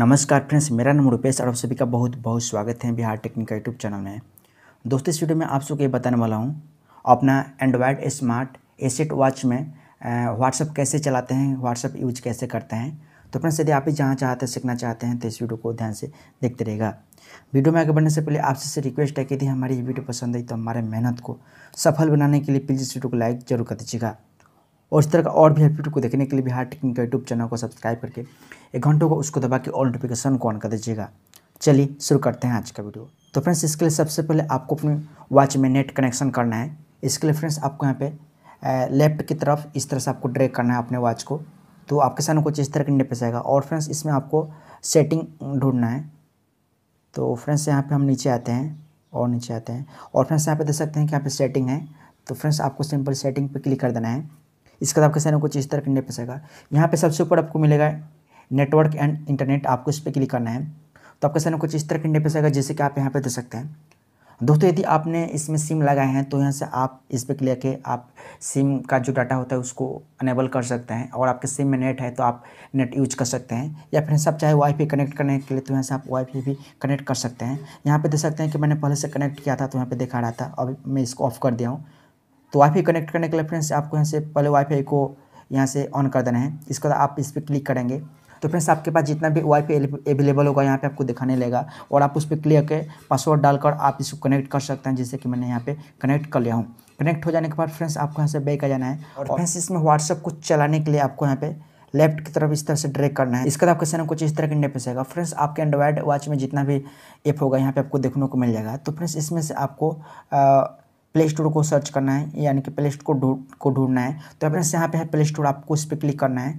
नमस्कार फ्रेंड्स मेरा नाम रुपेश और आप सभी का बहुत बहुत स्वागत है बिहार टेक्निकल यूट्यूब चैनल में दोस्तों इस वीडियो में आप सबको ये बताने वाला हूँ अपना एंड्रॉयड स्मार्ट एसेट वॉच में व्हाट्सअप कैसे चलाते हैं व्हाट्सअप यूज कैसे करते हैं तो फ्रेंड्स यदि आप भी जहाँ चाहते हैं सीखना चाहते हैं तो इस वीडियो को ध्यान से देखते रहेगा वीडियो में आगे बढ़ने से पहले आपसे से रिक्वेस्ट है कि यदि हमारी ये वीडियो पसंद आई तो हमारे मेहनत को सफल बनाने के लिए प्लीज़ इस वीडियो को लाइक जरूर कर दीजिएगा और इस तरह का और भी हेल्प वीडियो को देखने के लिए बिहार टेक्निक का यूट्यूब चैनल को सब्सक्राइब करके एक घंटों को उसको दबा के ऑल नोटिफिकेशन को ऑन कर दीजिएगा चलिए शुरू करते हैं आज का वीडियो तो फ्रेंड्स इसके लिए सबसे पहले आपको अपने वॉच में नेट कनेक्शन करना है इसके लिए फ्रेंड्स आपको यहाँ पे लेफ्ट की तरफ इस तरह से आपको ड्रैग करना है अपने वॉच को तो आपके सामने कुछ इस तरह का इंटरफेस आएगा और फ्रेंड्स इसमें आपको सेटिंग ढूंढना है तो फ्रेंड्स यहाँ पे हम नीचे आते हैं और नीचे आते हैं और फ्रेंड्स यहाँ पे देख सकते हैं कि यहाँ पे सेटिंग है तो फ्रेंड्स आपको सिंपल सेटिंग पे क्लिक कर देना है इसका आपके आपके कुछ इस तरह करने पसेगा यहाँ पे सबसे ऊपर आपको मिलेगा नेटवर्क एंड इंटरनेट आपको इस पर क्लिक करना है तो आपके सामने कुछ इस तरह करने पसेगा जैसे कि आप यहाँ पर दे सकते हैं दोस्तों यदि आपने इसमें सिम लगाए हैं तो यहाँ से आप इस पर क्लिक के आप सिम का जो डाटा होता है उसको अनेबल कर सकते हैं और आपके सिम में नेट है तो आप नेट यूज कर सकते हैं या फिर सब चाहे वाईफाई कनेक्ट करने के लिए तो यहाँ से आप वाईफाई भी कनेक्ट कर सकते हैं यहाँ पे देख सकते हैं कि मैंने पहले से कनेक्ट किया था तो यहाँ पर दिखा रहा था अब मैं इसको ऑफ कर दिया हूँ तो वाईफाई कनेक्ट करने के लिए फ्रेंड्स आपको यहाँ से पहले वाईफाई को यहाँ से ऑन कर देना है इसके बाद आप इस पर क्लिक करेंगे तो फ्रेंड्स आपके पास जितना भी वाईफाई अवेलेबल होगा यहाँ पे आपको दिखाने लगेगा और आप उस पर क्लियर के पासवर्ड डालकर आप इसको कनेक्ट कर सकते हैं जैसे कि मैंने यहाँ पे कनेक्ट कर लिया हूँ कनेक्ट हो जाने के बाद फ्रेंड्स आपको यहाँ से बैक आ जाना है और फ्रेंड्स इसमें व्हाट्सअप को चलाने के लिए आपको यहाँ पे लेफ्ट की तरफ इस तरह से ड्रैग करना है इसके बाद आपका सैन कुछ इस तरह के इंटरफेस आएगा फ्रेंड्स आपके एंड्रॉयड वॉच में जितना भी ऐप होगा यहाँ पे आपको देखने को मिल जाएगा तो फ्रेंड्स इसमें से आपको प्ले स्टोर को सर्च करना है यानी कि प्ले स्टोर को ढूंढ को ढूंढना है तो अपने यहाँ पे है प्ले स्टोर आपको इस पर क्लिक करना है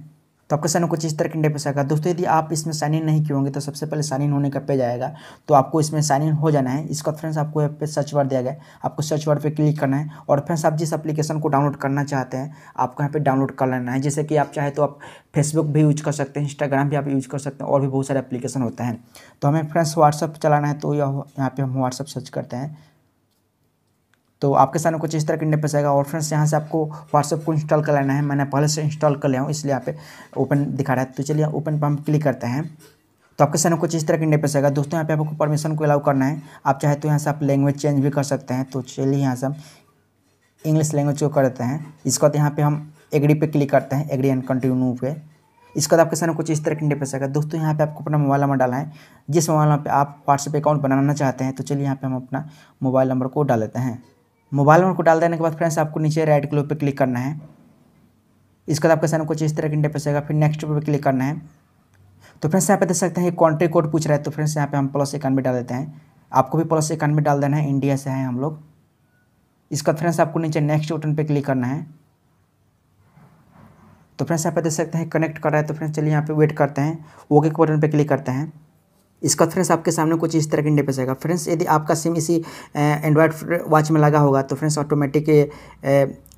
तो आपका साइन कुछ इस तरह इंडे इंटरफेस आएगा दोस्तों यदि आप इसमें साइन इन नहीं किए होंगे तो सबसे पहले साइन इन होने का पेज आएगा तो आपको इसमें साइन इन हो जाना है इसका फ्रेंड्स आपको यहाँ पे सर्च वर्ड दिया गया आपको सर्च वर्ड पे क्लिक करना है और फ्रेंड्स आप जिस एप्लीकेशन को डाउनलोड करना चाहते हैं आपको यहाँ पर डाउनलोड कर लेना है जैसे कि आप चाहे तो आप फेसबुक भी यूज कर सकते हैं इंस्टाग्राम भी आप यूज कर सकते हैं और भी बहुत सारे एप्लीकेशन होते हैं तो हमें फ्रेंड्स व्हाट्सअप चलाना है तो यहाँ पर हम व्हाट्सअप सर्च करते हैं तो आपके सामने कुछ इस तरह के इंटरफेस आएगा और फ्रेंड्स यहाँ से आपको व्हाट्सअप को इंस्टॉल कर लेना है मैंने पहले से इंस्टॉल कर लिया हूँ इसलिए यहाँ पे ओपन दिखा रहा है तो चलिए ओपन पर हम क्लिक करते हैं तो आपके सामने कुछ इस तरह के इंटरफेस आएगा दोस्तों यहाँ पे आपको परमिशन को अलाउ करना है आप चाहे तो यहाँ से आप लैंग्वेज चेंज भी कर सकते हैं तो चलिए यहाँ से हम इंग्लिश लैंग्वेज को कर देते हैं इसके बाद यहाँ पर हम एग्री पे क्लिक करते हैं एग्री एंड कंटिन्यू पे इसके बाद आपके सामने कुछ इस तरह की इंटरफेस आएगा दोस्तों यहाँ पर आपको अपना मोबाइल नंबर डाला है जिस मोबाइल नंबर पर आप व्हाट्सएप अकाउंट बनाना चाहते हैं तो चलिए यहाँ पर हम अपना मोबाइल नंबर को डाल लेते हैं मोबाइल नंबर को डाल देने के बाद फ्रेंड्स आपको नीचे राइट ग्लो पर क्लिक करना है इसके बाद आपके सामने कुछ इस तरह का इंटरफेस आएगा फिर नेक्स्ट पर क्लिक करना है तो फ्रेंड्स यहाँ पे देख सकते हैं कंट्री कोड पूछ रहा है तो फ्रेंड्स यहाँ पे हम प्लस इक्यानवे डाल देते हैं आपको भी प्लस इक्यानवे डाल देना है इंडिया से हैं हम लोग इसका फ्रेंड्स आपको नीचे नेक्स्ट बटन पे क्लिक करना है तो फ्रेंड्स यहाँ पे देख सकते हैं कनेक्ट कर रहा है तो फ्रेंड्स चलिए यहाँ पे वेट करते हैं ओके के बटन पर क्लिक करते हैं इसका फ्रेंड्स आपके सामने कुछ इस तरह के इंडिपेस आएगा फ्रेंड्स यदि आपका सिम इसी एंड्रॉयड वॉच में लगा होगा तो फ्रेंड्स ऑटोमेटिक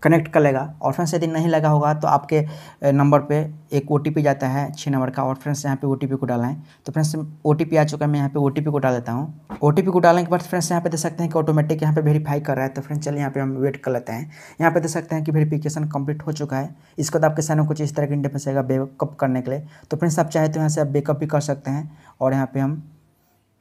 कनेक्ट कर लेगा और फ्रेंड्स यदि नहीं लगा होगा तो आपके नंबर पे एक ओ जाता है छः नंबर का और फ्रेंड्स यहाँ पे ओ को डालना है तो फ्रेंड्स ओ आ चुका है मैं यहाँ पे ओ को डाल देता हूँ ओ को डालने के बाद फ्रेंड्स यहाँ पे देख सकते हैं कि ऑटोमेटिक यहाँ पे वेरीफाई कर रहा है तो फ्रेंड्स चलिए यहाँ पे हम वेट कर लेते हैं यहाँ पे देख सकते हैं कि वेरीफिकेशन कम्प्लीट हो चुका है इसके बाद आपके सामने कुछ इस तरह का इंटरफेस आएगा बैकअप करने के लिए तो फ्रेंड्स आप चाहे तो यहाँ से आप बैकअप भी कर सकते हैं और यहाँ पर हम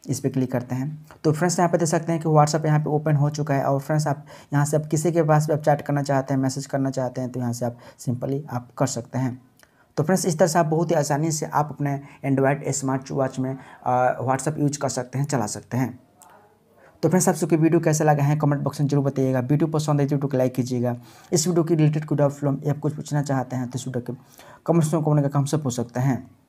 इस पर क्लिक करते हैं तो फ्रेंड्स यहाँ पे देख सकते हैं कि व्हाट्सअप यहाँ पे ओपन हो चुका है और फ्रेंड्स आप यहाँ से आप किसी के पास भी आप चैट करना चाहते हैं मैसेज करना चाहते हैं तो यहाँ से आप सिंपली आप कर सकते हैं तो फ्रेंड्स इस तरह से आप बहुत ही आसानी से आप अपने एंड्रॉयड स्मार्ट वॉच में व्हाट्सअप यूज कर सकते हैं चला सकते हैं तो फ्रेंड्स आप सबकी वीडियो कैसे लगा है कमेंट बॉक्स में जरूर बताइएगा वीडियो पसंद है वीडियो तो को लाइक कीजिएगा इस वीडियो के रिलेटेड कोई डाउट फिल्म या कुछ पूछना चाहते हैं तो इस वीडियो के कमेंट्स में कमेंट का हम पूछ सकते हैं